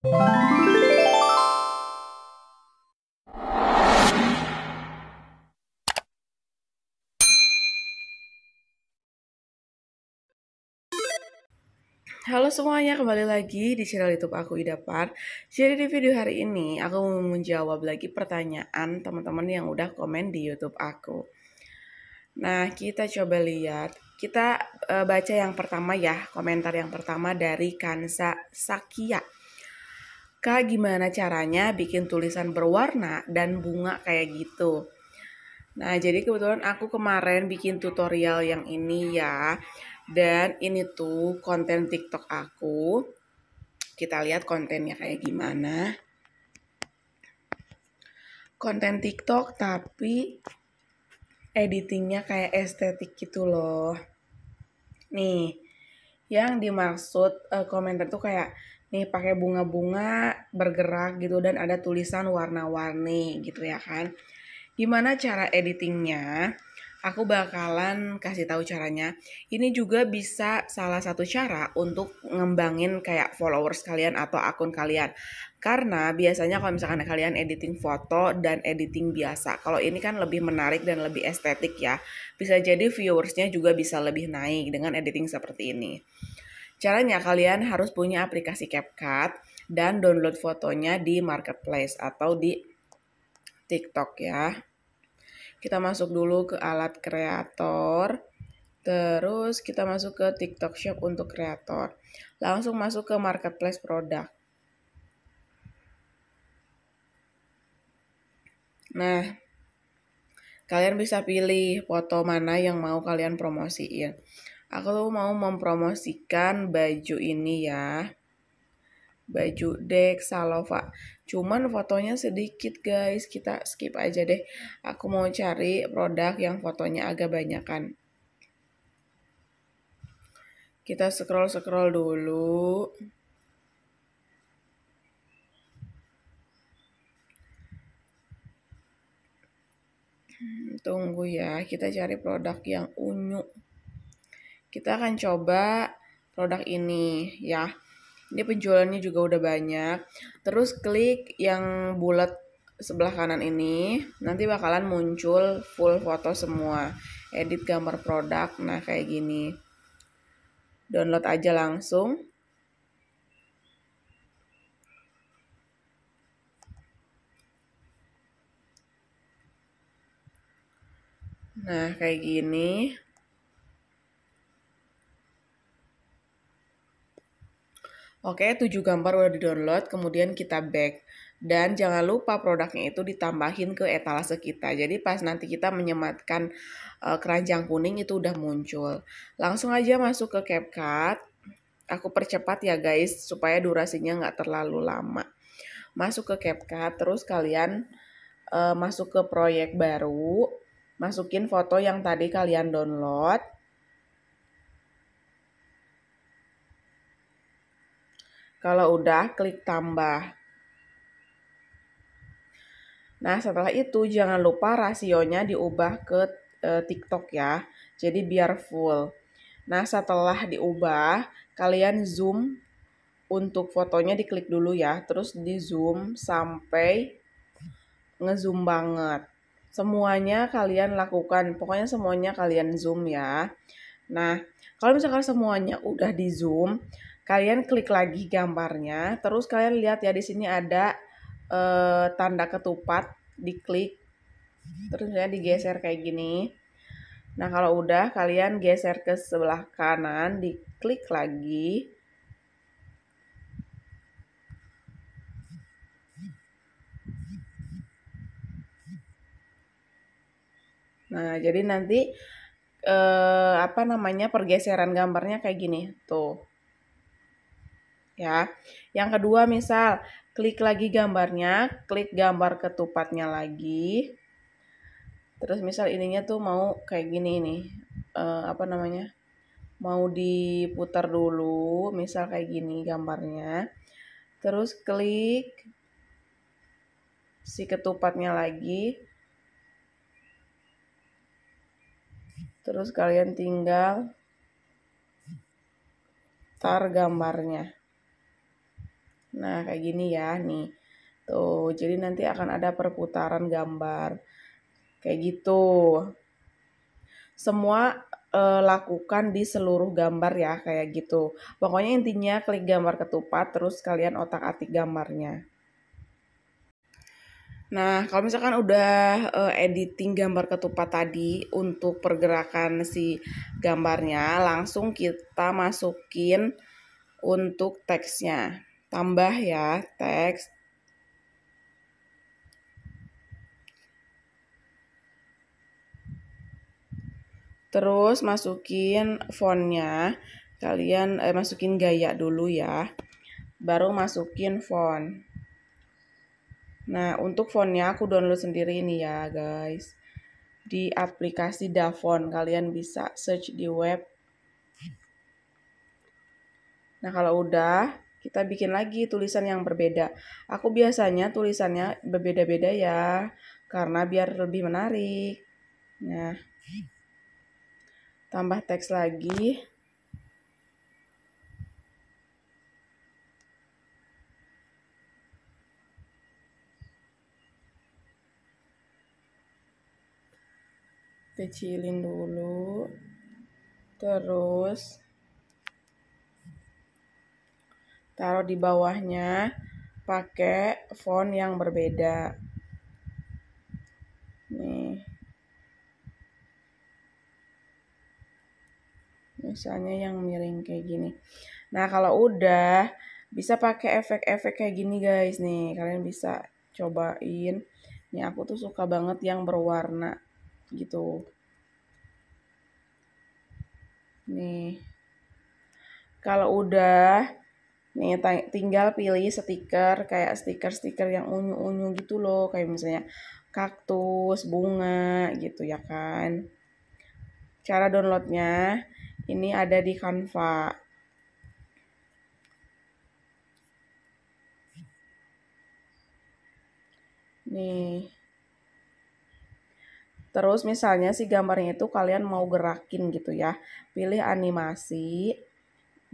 Halo semuanya, kembali lagi di channel YouTube aku Idapar. Jadi di video hari ini aku mau menjawab lagi pertanyaan teman-teman yang udah komen di YouTube aku. Nah, kita coba lihat. Kita uh, baca yang pertama ya, komentar yang pertama dari Kansa Sakia. Kak, gimana caranya bikin tulisan berwarna dan bunga kayak gitu? Nah, jadi kebetulan aku kemarin bikin tutorial yang ini ya. Dan ini tuh konten TikTok aku. Kita lihat kontennya kayak gimana. Konten TikTok tapi editingnya kayak estetik gitu loh. Nih, yang dimaksud uh, komentar tuh kayak nih pakai bunga-bunga bergerak gitu dan ada tulisan warna-warni gitu ya kan. Gimana cara editingnya? Aku bakalan kasih tahu caranya. Ini juga bisa salah satu cara untuk ngembangin kayak followers kalian atau akun kalian. Karena biasanya kalau misalkan kalian editing foto dan editing biasa, kalau ini kan lebih menarik dan lebih estetik ya. Bisa jadi viewersnya juga bisa lebih naik dengan editing seperti ini. Caranya kalian harus punya aplikasi CapCut dan download fotonya di marketplace atau di TikTok ya. Kita masuk dulu ke alat kreator. Terus kita masuk ke TikTok Shop untuk kreator. Langsung masuk ke marketplace produk. Nah, kalian bisa pilih foto mana yang mau kalian promosiin aku tuh mau mempromosikan baju ini ya baju Dex Salova. Cuman fotonya sedikit guys, kita skip aja deh. Aku mau cari produk yang fotonya agak banyakan. Kita scroll-scroll dulu. Hmm, tunggu ya, kita cari produk yang unyu kita akan coba produk ini ya. Ini penjualannya juga udah banyak. Terus klik yang bulat sebelah kanan ini, nanti bakalan muncul full foto semua. Edit gambar produk, nah kayak gini. Download aja langsung. Nah, kayak gini. Oke, tujuh gambar udah di-download, kemudian kita back. Dan jangan lupa produknya itu ditambahin ke etalase kita. Jadi pas nanti kita menyematkan uh, keranjang kuning itu udah muncul. Langsung aja masuk ke CapCut. Aku percepat ya guys, supaya durasinya nggak terlalu lama. Masuk ke CapCut, terus kalian uh, masuk ke proyek baru. Masukin foto yang tadi kalian download Kalau udah, klik tambah. Nah, setelah itu jangan lupa rasionya diubah ke e, TikTok ya. Jadi biar full. Nah, setelah diubah, kalian zoom untuk fotonya diklik dulu ya, terus di zoom sampai ngezoom banget. Semuanya kalian lakukan, pokoknya semuanya kalian zoom ya. Nah, kalau misalkan semuanya udah di zoom, Kalian klik lagi gambarnya, terus kalian lihat ya di sini ada eh, tanda ketupat, diklik, terus ya digeser kayak gini. Nah kalau udah kalian geser ke sebelah kanan, diklik lagi. Nah, jadi nanti eh, apa namanya pergeseran gambarnya kayak gini, tuh ya. Yang kedua misal klik lagi gambarnya, klik gambar ketupatnya lagi. Terus misal ininya tuh mau kayak gini ini, uh, apa namanya? Mau diputar dulu, misal kayak gini gambarnya. Terus klik si ketupatnya lagi. Terus kalian tinggal tar gambarnya. Nah, kayak gini ya, nih. Tuh, jadi nanti akan ada perputaran gambar. Kayak gitu. Semua e, lakukan di seluruh gambar ya, kayak gitu. Pokoknya intinya klik gambar ketupat, terus kalian otak-atik gambarnya. Nah, kalau misalkan udah uh, editing gambar ketupat tadi untuk pergerakan si gambarnya, langsung kita masukin untuk teksnya tambah ya teks. Terus masukin fontnya, kalian eh, masukin gaya dulu ya, baru masukin font. Nah untuk fontnya aku download sendiri ini ya guys, di aplikasi Davon kalian bisa search di web. Nah kalau udah kita bikin lagi tulisan yang berbeda. Aku biasanya tulisannya berbeda-beda ya, karena biar lebih menarik. Nah, tambah teks lagi. Kecilin dulu. Terus taruh di bawahnya pakai font yang berbeda nih misalnya yang miring kayak gini nah kalau udah bisa pakai efek-efek kayak gini guys nih kalian bisa cobain nih aku tuh suka banget yang berwarna gitu nih kalau udah Nih tinggal pilih stiker kayak stiker-stiker yang unyu-unyu gitu loh, kayak misalnya kaktus, bunga gitu ya kan. Cara downloadnya ini ada di Canva. Nih. Terus misalnya si gambarnya itu kalian mau gerakin gitu ya. Pilih animasi,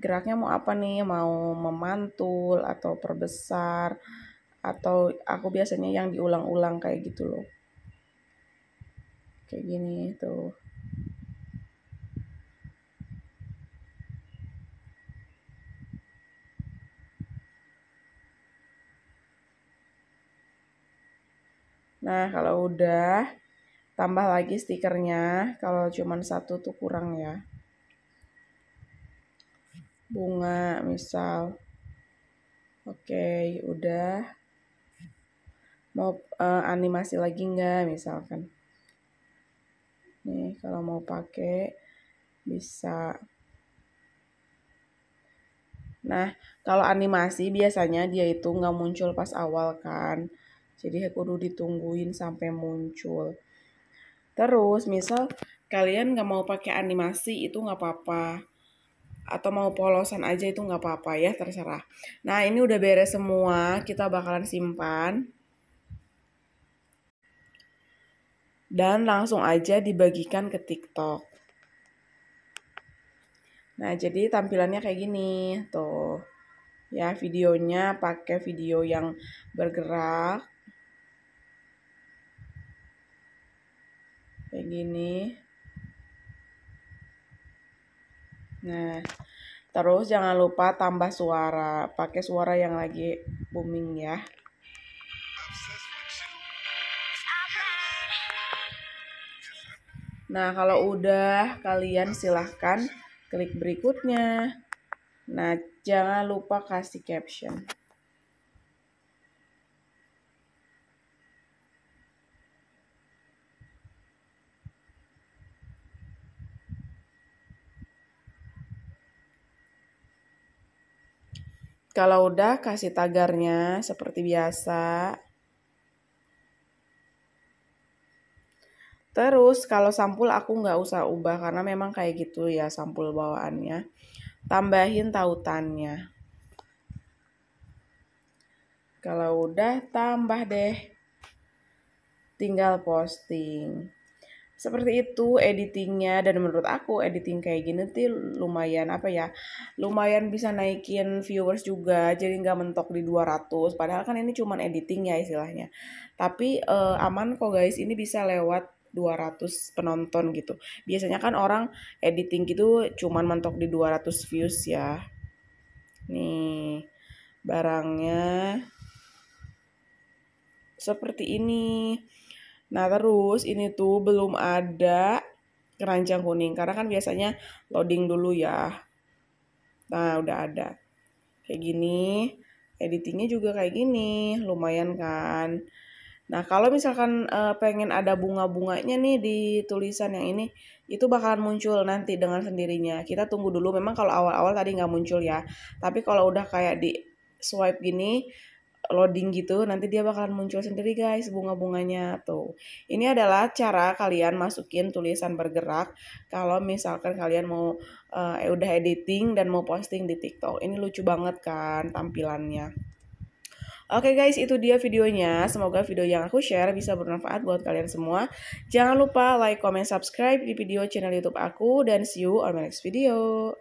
geraknya mau apa nih mau memantul atau perbesar atau aku biasanya yang diulang-ulang kayak gitu loh kayak gini tuh Nah, kalau udah tambah lagi stikernya. Kalau cuman satu tuh kurang ya bunga misal oke okay, udah mau uh, animasi lagi nggak misalkan nih kalau mau pakai bisa nah kalau animasi biasanya dia itu nggak muncul pas awal kan jadi aku kudu ditungguin sampai muncul terus misal kalian nggak mau pakai animasi itu nggak apa-apa atau mau polosan aja itu nggak apa-apa ya terserah. Nah ini udah beres semua, kita bakalan simpan. Dan langsung aja dibagikan ke TikTok. Nah jadi tampilannya kayak gini tuh. Ya videonya pakai video yang bergerak. Kayak gini. Nah, terus jangan lupa tambah suara, pakai suara yang lagi booming ya. Nah, kalau udah kalian silahkan klik berikutnya. Nah, jangan lupa kasih caption. Kalau udah kasih tagarnya seperti biasa. Terus kalau sampul aku nggak usah ubah karena memang kayak gitu ya sampul bawaannya. Tambahin tautannya. Kalau udah tambah deh. Tinggal posting seperti itu editingnya dan menurut aku editing kayak gini tuh lumayan apa ya lumayan bisa naikin viewers juga jadi nggak mentok di 200 padahal kan ini cuman editing ya istilahnya tapi uh, aman kok guys ini bisa lewat 200 penonton gitu biasanya kan orang editing gitu cuman mentok di 200 views ya nih barangnya seperti ini Nah terus ini tuh belum ada keranjang kuning karena kan biasanya loading dulu ya. Nah udah ada kayak gini editingnya juga kayak gini lumayan kan. Nah kalau misalkan e, pengen ada bunga-bunganya nih di tulisan yang ini itu bakalan muncul nanti dengan sendirinya. Kita tunggu dulu memang kalau awal-awal tadi nggak muncul ya. Tapi kalau udah kayak di swipe gini loading gitu nanti dia bakalan muncul sendiri guys bunga-bunganya tuh ini adalah cara kalian masukin tulisan bergerak kalau misalkan kalian mau uh, eh, udah editing dan mau posting di TikTok ini lucu banget kan tampilannya Oke okay guys, itu dia videonya. Semoga video yang aku share bisa bermanfaat buat kalian semua. Jangan lupa like, comment, subscribe di video channel YouTube aku dan see you on my next video.